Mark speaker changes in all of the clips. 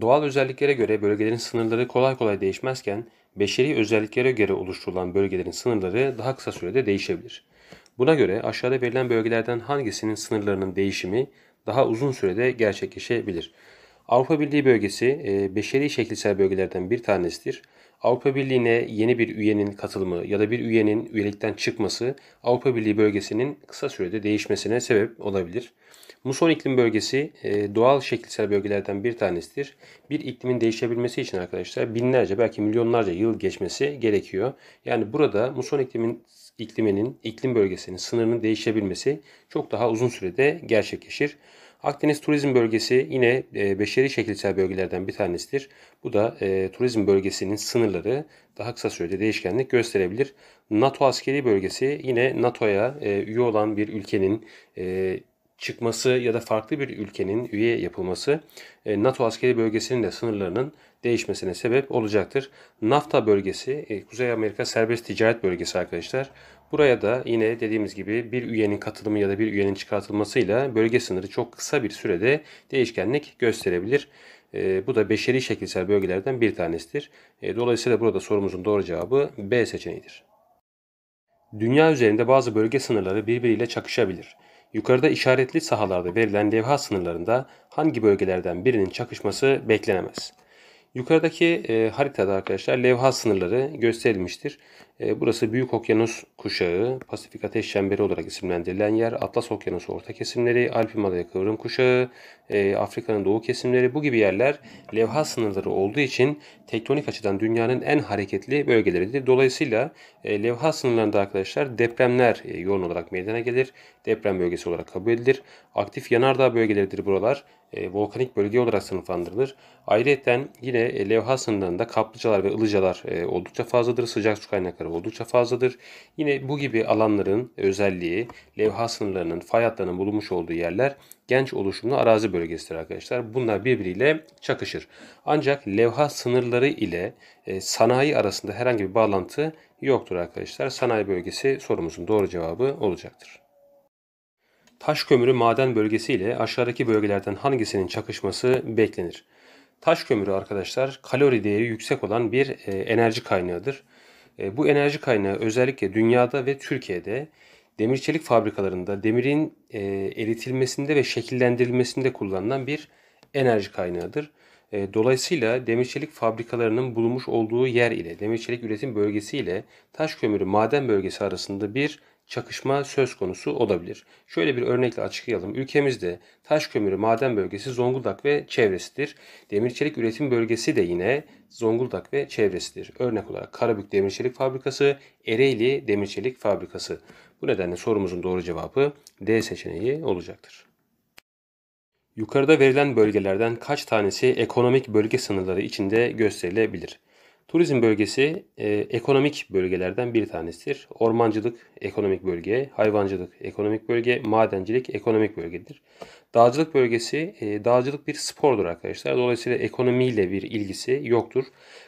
Speaker 1: Doğal özelliklere göre bölgelerin sınırları kolay kolay değişmezken, beşeri özelliklere göre oluşturulan bölgelerin sınırları daha kısa sürede değişebilir. Buna göre aşağıda verilen bölgelerden hangisinin sınırlarının değişimi daha uzun sürede gerçekleşebilir? Avrupa Birliği bölgesi e, beşeri şekilsel bölgelerden bir tanesidir. Avrupa Birliği'ne yeni bir üyenin katılımı ya da bir üyenin üyelikten çıkması Avrupa Birliği bölgesinin kısa sürede değişmesine sebep olabilir. Muson iklim bölgesi e, doğal şekilsel bölgelerden bir tanesidir. Bir iklimin değişebilmesi için arkadaşlar binlerce belki milyonlarca yıl geçmesi gerekiyor. Yani burada muson iklimin ikliminin, iklim bölgesinin sınırının değişebilmesi çok daha uzun sürede gerçekleşir. Akdeniz Turizm Bölgesi yine e, beşeri şekilsel bölgelerden bir tanesidir. Bu da e, turizm bölgesinin sınırları daha kısa sürede değişkenlik gösterebilir. NATO askeri bölgesi yine NATO'ya e, üye olan bir ülkenin e, çıkması ya da farklı bir ülkenin üye yapılması e, NATO askeri bölgesinin de sınırlarının değişmesine sebep olacaktır. NAFTA bölgesi e, Kuzey Amerika Serbest Ticaret Bölgesi arkadaşlar. Buraya da yine dediğimiz gibi bir üyenin katılımı ya da bir üyenin çıkartılmasıyla bölge sınırı çok kısa bir sürede değişkenlik gösterebilir. E, bu da beşeri şekilsel bölgelerden bir tanesidir. E, dolayısıyla burada sorumuzun doğru cevabı B seçeneğidir. Dünya üzerinde bazı bölge sınırları birbiriyle çakışabilir. Yukarıda işaretli sahalarda verilen levha sınırlarında hangi bölgelerden birinin çakışması beklenemez. Yukarıdaki e, haritada arkadaşlar levha sınırları gösterilmiştir. E, burası Büyük Okyanus Kuşağı, Pasifik Ateş Çemberi olarak isimlendirilen yer, Atlas Okyanusu orta kesimleri, Alp Himalaya Kıvrım Kuşağı, e, Afrika'nın doğu kesimleri bu gibi yerler levha sınırları olduğu için tektonik açıdan dünyanın en hareketli bölgeleridir. Dolayısıyla e, levha sınırlarında arkadaşlar depremler yoğun olarak meydana gelir. Deprem bölgesi olarak kabul edilir. Aktif yanardağ bölgeleridir buralar volkanik bölge olarak sınıflandırılır. Ayrıca yine levha sınırlarında kaplıcalar ve ılıcalar oldukça fazladır. Sıcak su kaynakları oldukça fazladır. Yine bu gibi alanların özelliği levha sınırlarının, fay hatlarının bulunmuş olduğu yerler genç oluşumlu arazi bölgesidir arkadaşlar. Bunlar birbiriyle çakışır. Ancak levha sınırları ile e, sanayi arasında herhangi bir bağlantı yoktur arkadaşlar. Sanayi bölgesi sorumuzun doğru cevabı olacaktır. Taş kömürü maden bölgesi ile aşağıdaki bölgelerden hangisinin çakışması beklenir? Taş kömürü arkadaşlar kalori değeri yüksek olan bir e, enerji kaynağıdır. E, bu enerji kaynağı özellikle dünyada ve Türkiye'de demir çelik fabrikalarında demirin e, eritilmesinde ve şekillendirilmesinde kullanılan bir enerji kaynağıdır. E, dolayısıyla demir çelik fabrikalarının bulunmuş olduğu yer ile demir çelik üretim bölgesi ile taş kömürü maden bölgesi arasında bir çakışma söz konusu olabilir. Şöyle bir örnekle açıklayalım. Ülkemizde taş kömürü maden bölgesi Zonguldak ve çevresidir. Demir çelik üretim bölgesi de yine Zonguldak ve çevresidir. Örnek olarak Karabük Demir Çelik Fabrikası, Ereğli Demir Çelik Fabrikası. Bu nedenle sorumuzun doğru cevabı D seçeneği olacaktır. Yukarıda verilen bölgelerden kaç tanesi ekonomik bölge sınırları içinde gösterilebilir? Turizm bölgesi e, ekonomik bölgelerden bir tanesidir. Ormancılık ekonomik bölge, hayvancılık ekonomik bölge, madencilik ekonomik bölgedir. Dağcılık bölgesi, e, dağcılık bir spordur arkadaşlar. Dolayısıyla ekonomiyle bir ilgisi yoktur.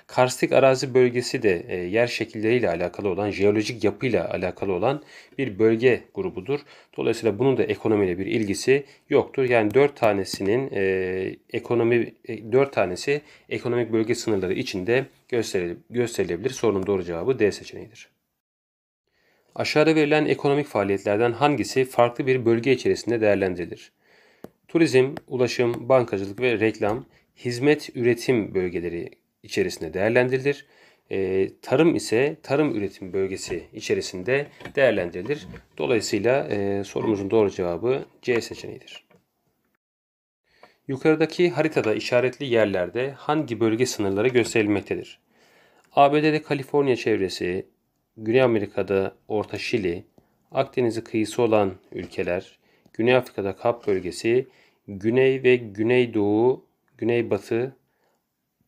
Speaker 1: Karstik arazi bölgesi de e, yer şekilleriyle alakalı olan, jeolojik yapıyla alakalı olan bir bölge grubudur. Dolayısıyla bunun da ekonomiyle bir ilgisi yoktur. Yani 4 tanesinin e, ekonomi e, 4 tanesi ekonomik bölge sınırları içinde gösterile, gösterilebilir. Sorunun doğru cevabı D seçeneğidir. Aşağıda verilen ekonomik faaliyetlerden hangisi farklı bir bölge içerisinde değerlendirilir? Turizm, ulaşım, bankacılık ve reklam hizmet üretim bölgeleri içerisinde değerlendirilir. E, tarım ise tarım üretim bölgesi içerisinde değerlendirilir. Dolayısıyla e, sorumuzun doğru cevabı C seçeneğidir. Yukarıdaki haritada işaretli yerlerde hangi bölge sınırları gösterilmektedir? ABD'de Kaliforniya çevresi, Güney Amerika'da Orta Şili, Akdeniz'i kıyısı olan ülkeler, Güney Afrika'da Kap bölgesi, Güney ve Güneydoğu, Güneybatı,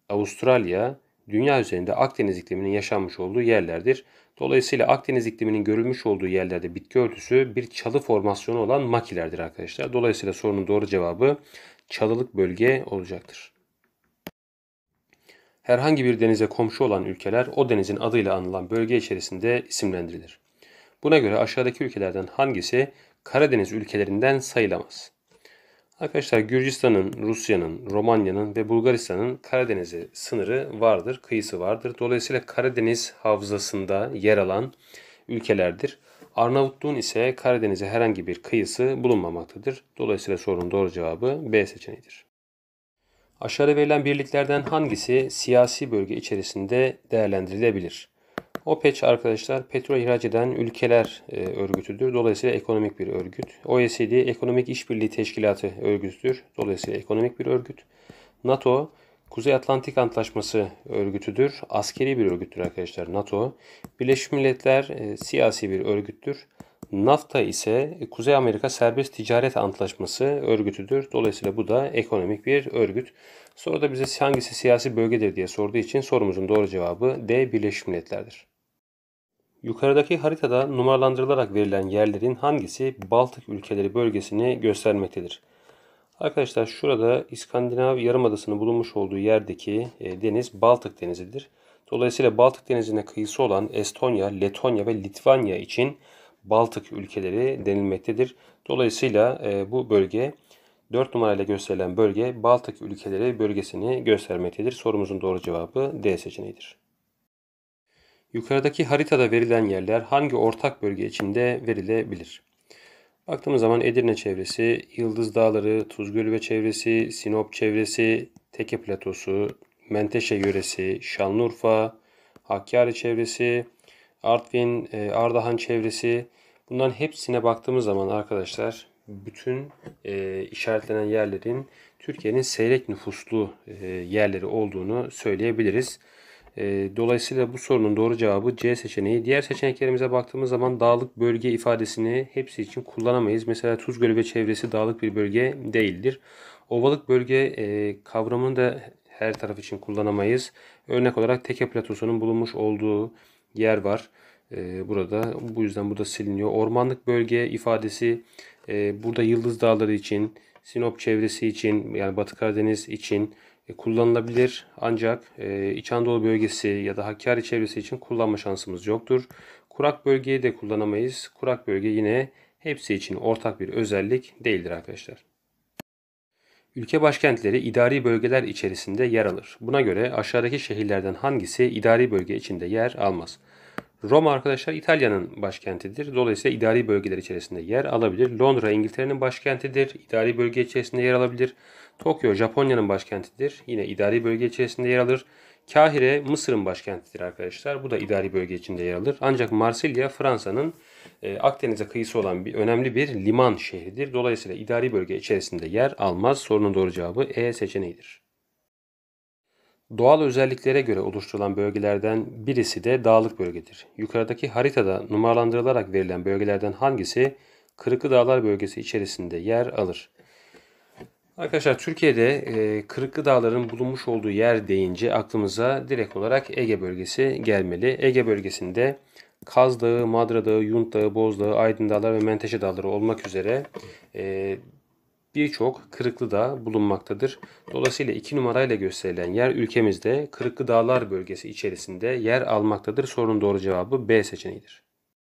Speaker 1: Avustralya, dünya üzerinde Akdeniz ikliminin yaşanmış olduğu yerlerdir. Dolayısıyla Akdeniz ikliminin görülmüş olduğu yerlerde bitki örtüsü bir çalı formasyonu olan makilerdir arkadaşlar. Dolayısıyla sorunun doğru cevabı çalılık bölge olacaktır. Herhangi bir denize komşu olan ülkeler o denizin adıyla anılan bölge içerisinde isimlendirilir. Buna göre aşağıdaki ülkelerden hangisi Karadeniz ülkelerinden sayılamaz. Arkadaşlar Gürcistan'ın, Rusya'nın, Romanya'nın ve Bulgaristan'ın Karadeniz'e sınırı vardır, kıyısı vardır. Dolayısıyla Karadeniz havzasında yer alan ülkelerdir. Arnavutluğun ise Karadeniz'e herhangi bir kıyısı bulunmamaktadır. Dolayısıyla sorunun doğru cevabı B seçeneğidir. Aşağıda verilen birliklerden hangisi siyasi bölge içerisinde değerlendirilebilir? OPEC arkadaşlar petrol ihraç eden ülkeler e, örgütüdür. Dolayısıyla ekonomik bir örgüt. OECD Ekonomik işbirliği Teşkilatı örgütüdür. Dolayısıyla ekonomik bir örgüt. NATO Kuzey Atlantik Antlaşması örgütüdür. Askeri bir örgüttür arkadaşlar NATO. Birleşmiş Milletler e, siyasi bir örgüttür. NAFTA ise Kuzey Amerika Serbest Ticaret Antlaşması örgütüdür. Dolayısıyla bu da ekonomik bir örgüt. Sonra da bize hangisi siyasi bölgedir diye sorduğu için sorumuzun doğru cevabı D. Birleşmiş Milletler'dir. Yukarıdaki haritada numaralandırılarak verilen yerlerin hangisi Baltık ülkeleri bölgesini göstermektedir? Arkadaşlar şurada İskandinav Yarımadası'nın bulunmuş olduğu yerdeki e, deniz Baltık Denizi'dir. Dolayısıyla Baltık Denizi'ne kıyısı olan Estonya, Letonya ve Litvanya için Baltık ülkeleri denilmektedir. Dolayısıyla e, bu bölge 4 numarayla gösterilen bölge Baltık ülkeleri bölgesini göstermektedir. Sorumuzun doğru cevabı D seçeneğidir. Yukarıdaki haritada verilen yerler hangi ortak bölge içinde verilebilir? Baktığımız zaman Edirne çevresi, Yıldız Dağları, Tuzgölü ve çevresi, Sinop çevresi, Teke Platosu, Menteşe yöresi, Şanlıurfa, Hakkari çevresi, Artvin, e, Ardahan çevresi. Bunların hepsine baktığımız zaman arkadaşlar bütün e, işaretlenen yerlerin Türkiye'nin seyrek nüfuslu e, yerleri olduğunu söyleyebiliriz. Ee, dolayısıyla bu sorunun doğru cevabı C seçeneği. Diğer seçeneklerimize baktığımız zaman dağlık bölge ifadesini hepsi için kullanamayız. Mesela Tuz Gölü ve çevresi dağlık bir bölge değildir. Ovalık bölge e, kavramını da her taraf için kullanamayız. Örnek olarak Teke Platosu'nun bulunmuş olduğu yer var e, burada. Bu yüzden bu da siliniyor. Ormanlık bölge ifadesi e, burada Yıldız Dağları için, Sinop çevresi için yani Batı Karadeniz için e, kullanılabilir ancak e, İç Anadolu bölgesi ya da Hakkari çevresi için kullanma şansımız yoktur. Kurak bölgeyi de kullanamayız. Kurak bölge yine hepsi için ortak bir özellik değildir arkadaşlar. Ülke başkentleri idari bölgeler içerisinde yer alır. Buna göre aşağıdaki şehirlerden hangisi idari bölge içinde yer almaz? Roma arkadaşlar İtalya'nın başkentidir. Dolayısıyla idari bölgeler içerisinde yer alabilir. Londra İngiltere'nin başkentidir. İdari bölge içerisinde yer alabilir. Tokyo Japonya'nın başkentidir. Yine idari bölge içerisinde yer alır. Kahire Mısır'ın başkentidir arkadaşlar. Bu da idari bölge içinde yer alır. Ancak Marsilya Fransa'nın e, Akdeniz'e kıyısı olan bir önemli bir liman şehridir. Dolayısıyla idari bölge içerisinde yer almaz. Sorunun doğru cevabı E seçeneğidir. Doğal özelliklere göre oluşturulan bölgelerden birisi de dağlık bölgedir. Yukarıdaki haritada numaralandırılarak verilen bölgelerden hangisi Kırıklı Dağlar bölgesi içerisinde yer alır? Arkadaşlar Türkiye'de e, Kırıklı Dağların bulunmuş olduğu yer deyince aklımıza direkt olarak Ege bölgesi gelmeli. Ege bölgesinde Kaz Dağı, Madra Dağı, Yunt Dağı, Boz Dağı, Aydın Dağları ve Menteşe Dağları olmak üzere e, birçok Kırıklı Dağ bulunmaktadır. Dolayısıyla 2 numarayla gösterilen yer ülkemizde Kırıklı Dağlar bölgesi içerisinde yer almaktadır. Sorunun doğru cevabı B seçeneğidir.